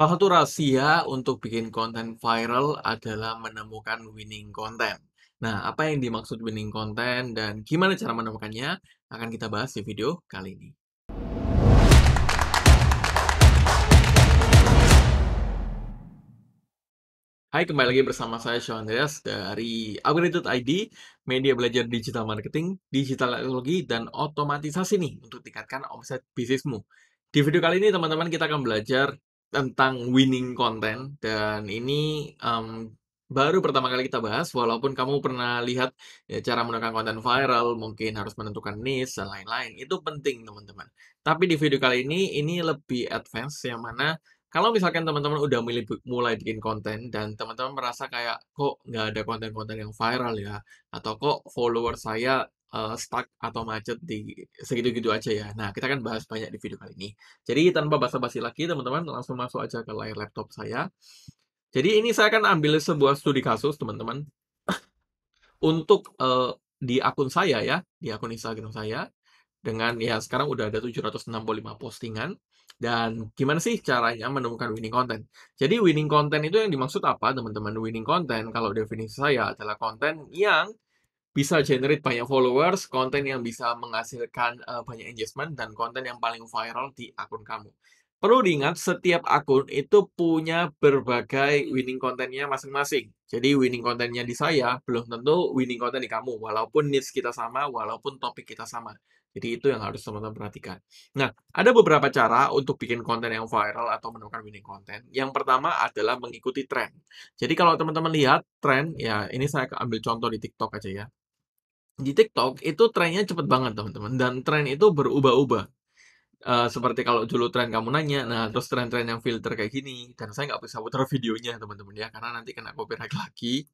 Salah satu rahasia untuk bikin konten viral adalah menemukan winning content. Nah, apa yang dimaksud winning content dan gimana cara menemukannya akan kita bahas di video kali ini. Hai, kembali lagi bersama saya Sean Andreas dari Upgraded ID, media belajar digital marketing, digital teknologi, dan otomatisasi nih untuk tingkatkan omset bisnismu. Di video kali ini teman-teman kita akan belajar tentang winning content dan ini um, baru pertama kali kita bahas walaupun kamu pernah lihat ya, cara menggunakan konten viral mungkin harus menentukan niche dan lain-lain itu penting teman-teman tapi di video kali ini ini lebih advance yang mana kalau misalkan teman-teman udah mulai, mulai bikin konten dan teman-teman merasa kayak kok nggak ada konten-konten yang viral ya atau kok follower saya uh, stuck atau macet di segitu-gitu aja ya. Nah, kita akan bahas banyak di video kali ini. Jadi, tanpa basa-basi lagi, teman-teman, langsung masuk aja ke layar laptop saya. Jadi, ini saya akan ambil sebuah studi kasus, teman-teman. Untuk uh, di akun saya ya, di akun Instagram saya. Dengan, ya sekarang udah ada 765 postingan. Dan gimana sih caranya menemukan winning content? Jadi winning content itu yang dimaksud apa, teman-teman? Winning content, kalau definisi saya adalah konten yang bisa generate banyak followers, konten yang bisa menghasilkan uh, banyak engagement, dan konten yang paling viral di akun kamu. Perlu diingat, setiap akun itu punya berbagai winning kontennya masing-masing. Jadi winning kontennya di saya belum tentu winning konten di kamu, walaupun niche kita sama, walaupun topik kita sama. Jadi itu yang harus teman-teman perhatikan. Nah, ada beberapa cara untuk bikin konten yang viral atau menemukan winning konten. Yang pertama adalah mengikuti tren. Jadi kalau teman-teman lihat tren, ya ini saya ambil contoh di TikTok aja ya di TikTok itu trennya cepet banget teman-teman dan tren itu berubah-ubah uh, seperti kalau dulu tren kamu nanya nah terus tren-tren yang filter kayak gini dan saya nggak bisa putar videonya teman-teman ya karena nanti kena copyright lagi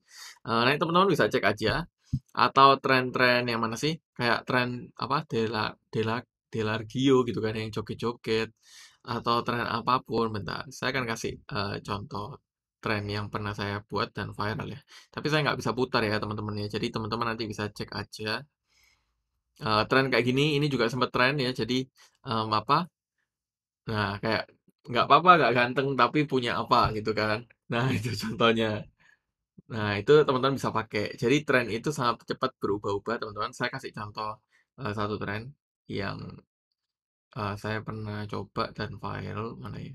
uh, nah teman-teman bisa cek aja atau tren-tren yang mana sih kayak tren apa dela dela delargio gitu kan yang joget-joget atau tren apapun bentar saya akan kasih uh, contoh trend yang pernah saya buat dan viral ya. Tapi saya nggak bisa putar ya teman-teman ya. Jadi teman-teman nanti bisa cek aja. Uh, eh, tren kayak gini, ini juga sempat trend ya. Jadi um, apa? Nah kayak nggak apa-apa, nggak ganteng tapi punya apa gitu kan. Nah itu contohnya. Nah itu teman-teman bisa pakai. Jadi trend itu sangat cepat berubah-ubah teman-teman. Saya kasih contoh uh, satu trend yang uh, saya pernah coba dan viral mana ya?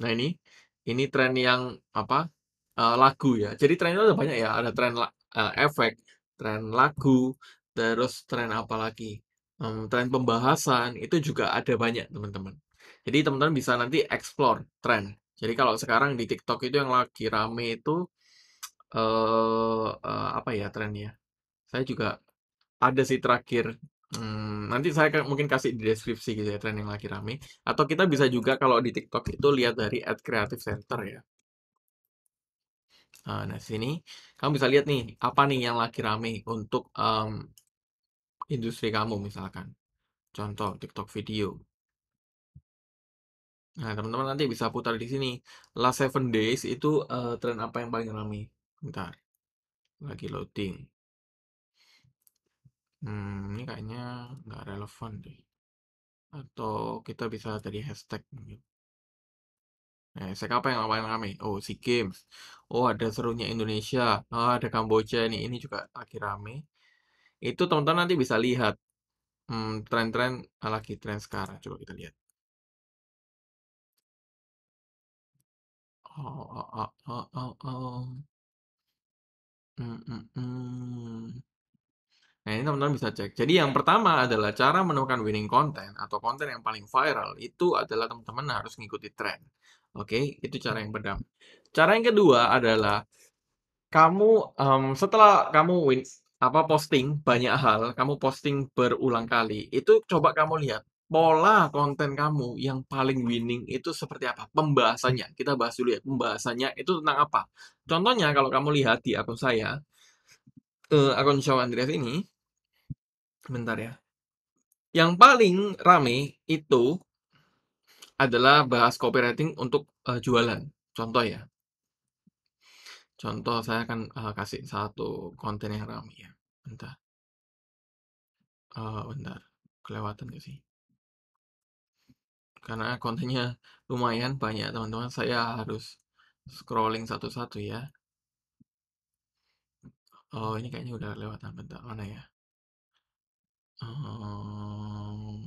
Nah ini, ini tren yang apa? uh, lagu ya. Jadi tren ada banyak ya, ada tren uh, efek, tren lagu, terus tren apa lagi, Um, tren pembahasan, itu juga ada banyak teman-teman. Jadi teman-teman bisa nanti explore tren. Jadi kalau sekarang di TikTok itu yang lagi rame itu, uh, uh, apa ya trennya? Saya juga ada sih terakhir. Hmm, nanti saya ke, mungkin kasih di deskripsi gitu ya tren yang lagi rame, atau kita bisa juga kalau di TikTok itu lihat dari ad creative center ya. Ah, nah, nah sini, kamu bisa lihat nih, apa nih yang lagi rame untuk, um, industri kamu misalkan. Contoh TikTok video. Nah, teman-teman nanti bisa putar di sini, last seven days itu, uh, eh, tren apa yang paling rame? Bentar, lagi loading. Hmm, ini kayaknya nggak relevan deh. Atau kita bisa dari hashtag mungkin. Nah, hashtag apa yang ngapain kami? Oh, si Games. Oh, ada serunya Indonesia. Oh, ada Kamboja nih. Ini juga lagi rame. Itu teman-teman nanti bisa lihat hmm, tren-tren lagi tren sekarang. Coba kita lihat. Oh, oh, oh, oh, oh, oh. Hmm, hmm, hmm. Nah, ini teman-teman bisa cek. Jadi yang pertama adalah cara menemukan winning content atau konten yang paling viral itu adalah teman-teman harus mengikuti tren. Oke, itu cara yang pertama. Cara yang kedua adalah kamu um, setelah kamu win apa posting banyak hal, kamu posting berulang kali, itu coba kamu lihat pola konten kamu yang paling winning itu seperti apa pembahasannya. Kita bahas dulu ya pembahasannya itu tentang apa. Contohnya kalau kamu lihat di akun saya, uh, akun Show Andreas ini, sebentar ya. Yang paling rame itu adalah bahas copywriting untuk uh, jualan. Contoh ya. Contoh saya akan uh, kasih satu konten yang rame ya. Bentar. Uh, bentar. Kelewatan gak sih? Karena kontennya lumayan banyak teman-teman. Saya harus scrolling satu-satu ya. Oh ini kayaknya udah kelewatan bentar. Mana ya? Um,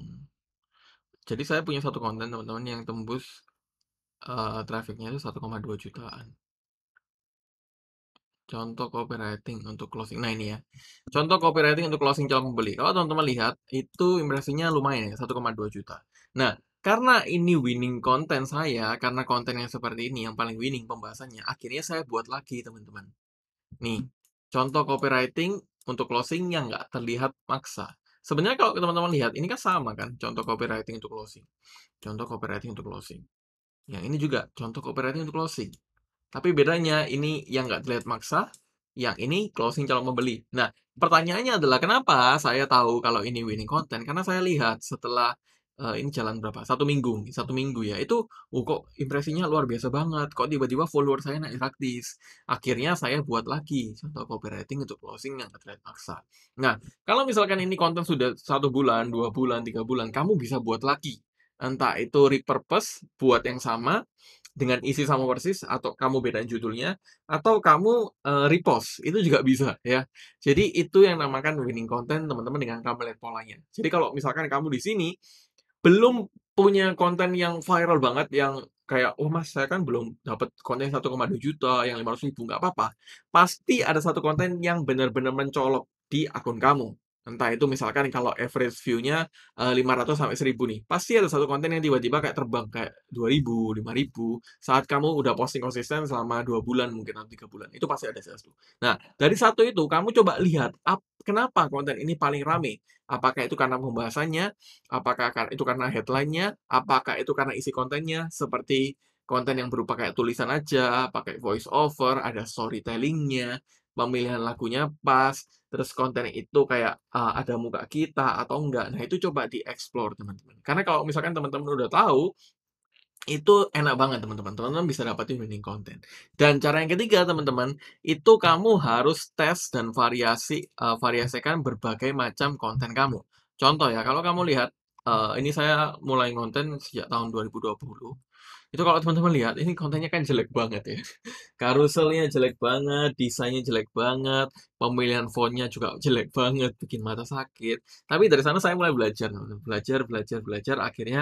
jadi saya punya satu konten teman-teman yang tembus, uh, trafficnya itu 1,2 jutaan. Contoh copywriting untuk closing, nah ini ya, contoh copywriting untuk closing calon pembeli. Kalau teman-teman lihat, itu impresinya lumayan ya, 1,2 juta. Nah, karena ini winning konten saya, karena konten yang seperti ini yang paling winning pembahasannya, akhirnya saya buat lagi teman-teman. Nih, contoh copywriting untuk closing yang nggak terlihat maksa. Sebenarnya kalau teman-teman lihat, ini kan sama kan, contoh copywriting untuk closing. Contoh copywriting untuk closing. Yang ini juga, contoh copywriting untuk closing. Tapi bedanya, ini yang nggak terlihat maksa, yang ini closing calon pembeli. Nah, pertanyaannya adalah kenapa saya tahu kalau ini winning content? Karena saya lihat setelah uh, ini jalan berapa satu minggu satu minggu ya itu oh, kok impresinya luar biasa banget kok tiba-tiba follower saya naik praktis akhirnya saya buat lagi contoh copywriting untuk closing yang terlihat paksa nah kalau misalkan ini konten sudah satu bulan dua bulan tiga bulan kamu bisa buat lagi entah itu repurpose buat yang sama dengan isi sama persis atau kamu bedain judulnya atau kamu uh, repost itu juga bisa ya jadi itu yang namakan winning content teman-teman dengan kamu lihat polanya jadi kalau misalkan kamu di sini belum punya konten yang viral banget yang kayak oh mas saya kan belum dapat konten 1,2 juta yang 500 ribu nggak apa-apa pasti ada satu konten yang benar-benar mencolok di akun kamu Entah itu misalkan kalau average view-nya uh, eh, 500 sampai 1000 nih. Pasti ada satu konten yang tiba-tiba kayak terbang kayak 2000, 5000 saat kamu udah posting konsisten selama 2 bulan mungkin atau 3 bulan. Itu pasti ada satu. Nah, dari satu itu kamu coba lihat up, kenapa konten ini paling rame. Apakah itu karena pembahasannya, apakah itu karena headline-nya, apakah itu karena isi kontennya seperti konten yang berupa kayak tulisan aja, pakai voice over, ada storytellingnya, pemilihan lagunya pas, terus konten itu kayak uh, ada muka kita atau enggak. Nah, itu coba dieksplor, teman-teman. Karena kalau misalkan teman-teman udah tahu, itu enak banget teman-teman. Teman-teman bisa dapatin winning content. Dan cara yang ketiga teman-teman, itu kamu harus tes dan variasi uh, variasikan berbagai macam konten kamu. Contoh ya, kalau kamu lihat uh, ini saya mulai konten sejak tahun 2020 itu kalau teman-teman lihat ini kontennya kan jelek banget ya karuselnya jelek banget desainnya jelek banget pemilihan fontnya juga jelek banget bikin mata sakit tapi dari sana saya mulai belajar belajar belajar belajar akhirnya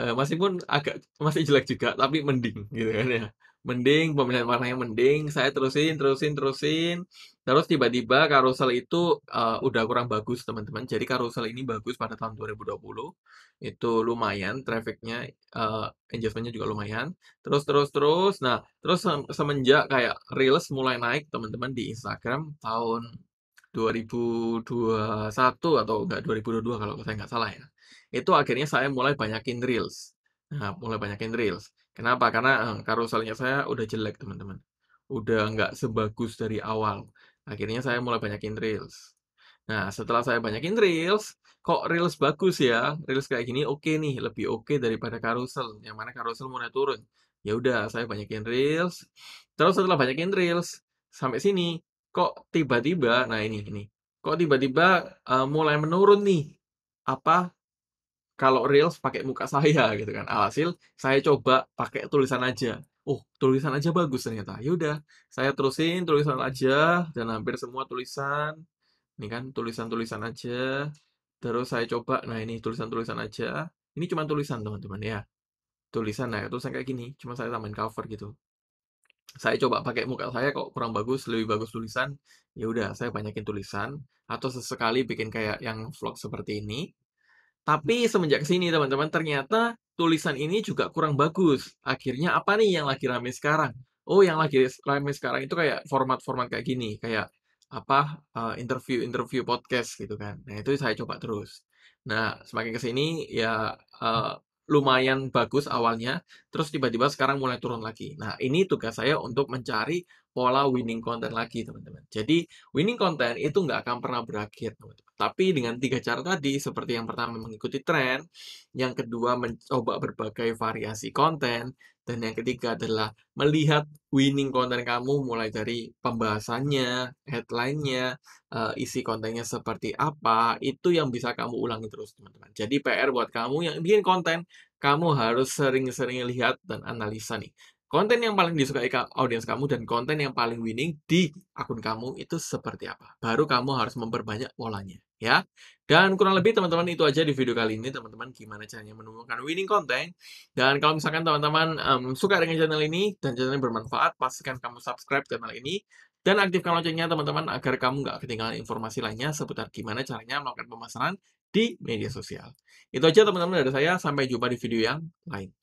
eh, masih pun agak masih jelek juga tapi mending gitu kan ya mending pemilihan warnanya mending saya terusin terusin terusin terus tiba-tiba karusel itu uh, udah kurang bagus teman-teman jadi karusel ini bagus pada tahun 2020 itu lumayan trafficnya uh, engagementnya juga lumayan terus terus terus nah terus semenjak kayak reels mulai naik teman-teman di Instagram tahun 2021 atau enggak 2022 kalau saya nggak salah ya itu akhirnya saya mulai banyakin reels nah mulai banyakin reels Kenapa? Karena, eh, karuselnya saya udah jelek, teman-teman. Udah nggak sebagus dari awal. Akhirnya saya mulai banyakin reels. Nah, setelah saya banyakin reels, kok reels bagus ya, reels kayak gini oke nih, lebih oke daripada karusel, yang mana karusel mulai turun. Ya udah, saya banyakin reels, terus setelah banyakin reels, sampai sini, kok tiba-tiba nah ini ini, kok tiba-tiba, uh, mulai menurun nih, apa, kalau Reels pakai muka saya gitu kan. Alhasil saya coba pakai tulisan aja. Oh, tulisan aja bagus ternyata. Yaudah, saya terusin tulisan aja dan hampir semua tulisan. Ini kan tulisan-tulisan aja. Terus saya coba, nah ini tulisan-tulisan aja. Ini cuma tulisan teman-teman ya. Tulisan, nah saya kayak gini. Cuma saya tambahin cover gitu. Saya coba pakai muka saya kok kurang bagus, lebih bagus tulisan. Ya udah, saya banyakin tulisan atau sesekali bikin kayak yang vlog seperti ini tapi semenjak kesini teman-teman ternyata tulisan ini juga kurang bagus. Akhirnya apa nih yang lagi rame sekarang? Oh, yang lagi rame sekarang itu kayak format-format kayak gini, kayak apa interview-interview eh, podcast gitu kan. Nah, itu saya coba terus. Nah, semakin kesini ya uh, lumayan bagus awalnya, terus tiba-tiba sekarang mulai turun lagi. Nah, ini tugas saya untuk mencari pola winning content lagi, teman-teman. Jadi, winning content itu nggak akan pernah berakhir, teman-teman. Tapi dengan tiga cara tadi, seperti yang pertama mengikuti tren, yang kedua mencoba berbagai variasi konten, dan yang ketiga adalah melihat winning konten kamu mulai dari pembahasannya, headline-nya, eh, isi kontennya seperti apa, itu yang bisa kamu ulangi terus, teman-teman. Jadi PR buat kamu yang bikin konten, kamu harus sering-sering lihat dan analisa nih. Konten yang paling disukai audiens kamu dan konten yang paling winning di akun kamu itu seperti apa. Baru kamu harus memperbanyak polanya ya. Dan kurang lebih teman-teman itu aja di video kali ini teman-teman gimana caranya menemukan winning content. Dan kalau misalkan teman-teman um, suka dengan channel ini dan channel ini bermanfaat, pastikan kamu subscribe channel ini dan aktifkan loncengnya teman-teman agar kamu nggak ketinggalan informasi lainnya seputar gimana caranya melakukan pemasaran di media sosial. Itu aja teman-teman dari saya, sampai jumpa di video yang lain.